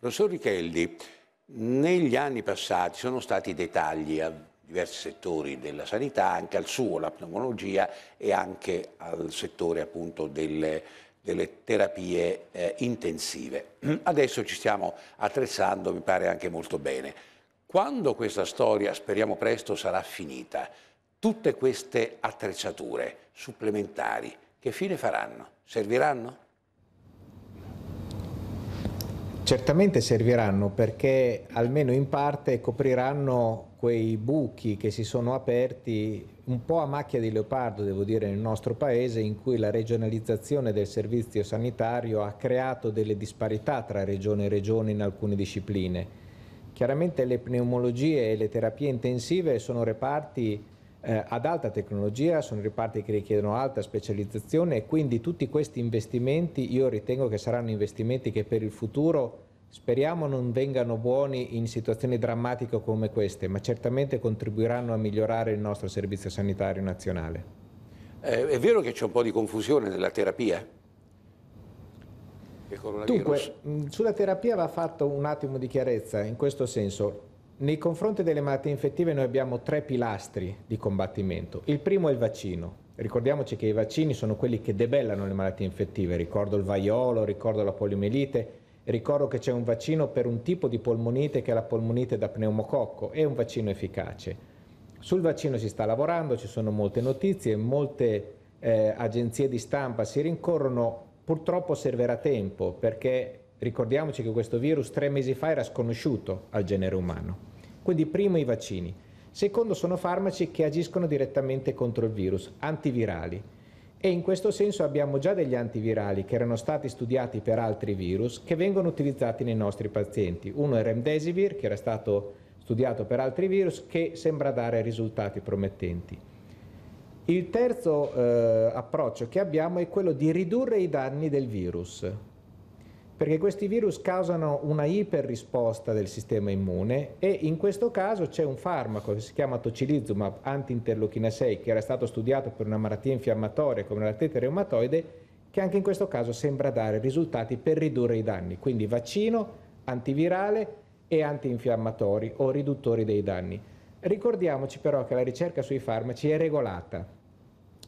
Professor Richeldi, negli anni passati sono stati dei tagli a diversi settori della sanità, anche al suo, la pneumologia, e anche al settore appunto delle, delle terapie eh, intensive. Adesso ci stiamo attrezzando, mi pare anche molto bene. Quando questa storia, speriamo presto, sarà finita, tutte queste attrezzature supplementari che fine faranno? Serviranno? certamente serviranno perché almeno in parte copriranno quei buchi che si sono aperti un po' a macchia di leopardo, devo dire, nel nostro paese, in cui la regionalizzazione del servizio sanitario ha creato delle disparità tra regione e regione in alcune discipline. Chiaramente le pneumologie e le terapie intensive sono reparti eh, ad alta tecnologia, sono reparti che richiedono alta specializzazione e quindi tutti questi investimenti io ritengo che saranno investimenti che per il futuro speriamo non vengano buoni in situazioni drammatiche come queste, ma certamente contribuiranno a migliorare il nostro servizio sanitario nazionale. Eh, è vero che c'è un po' di confusione nella terapia? Dunque, sulla terapia va fatto un attimo di chiarezza in questo senso. Nei confronti delle malattie infettive noi abbiamo tre pilastri di combattimento. Il primo è il vaccino. Ricordiamoci che i vaccini sono quelli che debellano le malattie infettive. Ricordo il vaiolo, ricordo la poliomielite, ricordo che c'è un vaccino per un tipo di polmonite che è la polmonite da pneumococco, è un vaccino efficace. Sul vaccino si sta lavorando, ci sono molte notizie, molte eh, agenzie di stampa si rincorrono, purtroppo serverà tempo perché ricordiamoci che questo virus tre mesi fa era sconosciuto al genere umano. Quindi primo i vaccini, secondo sono farmaci che agiscono direttamente contro il virus, antivirali. E in questo senso abbiamo già degli antivirali che erano stati studiati per altri virus che vengono utilizzati nei nostri pazienti. Uno è Remdesivir che era stato studiato per altri virus che sembra dare risultati promettenti. Il terzo eh, approccio che abbiamo è quello di ridurre i danni del virus, perché questi virus causano una iperrisposta del sistema immune e in questo caso c'è un farmaco che si chiama tocilizumab antinterleuchina 6 che era stato studiato per una malattia infiammatoria come l'artrite reumatoide che anche in questo caso sembra dare risultati per ridurre i danni, quindi vaccino, antivirale e antinfiammatori o riduttori dei danni. Ricordiamoci però che la ricerca sui farmaci è regolata,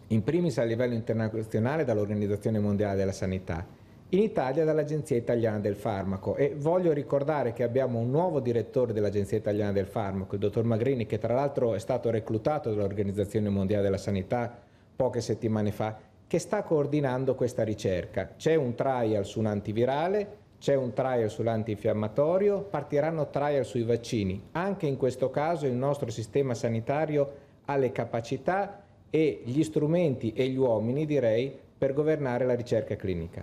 in primis a livello internazionale dall'Organizzazione Mondiale della Sanità, in Italia dall'Agenzia Italiana del Farmaco e voglio ricordare che abbiamo un nuovo direttore dell'Agenzia Italiana del Farmaco, il dottor Magrini, che tra l'altro è stato reclutato dall'Organizzazione Mondiale della Sanità poche settimane fa, che sta coordinando questa ricerca. C'è un trial su un antivirale, c'è un trial sull'antinfiammatorio, partiranno trial sui vaccini. Anche in questo caso il nostro sistema sanitario ha le capacità e gli strumenti e gli uomini, direi, per governare la ricerca clinica.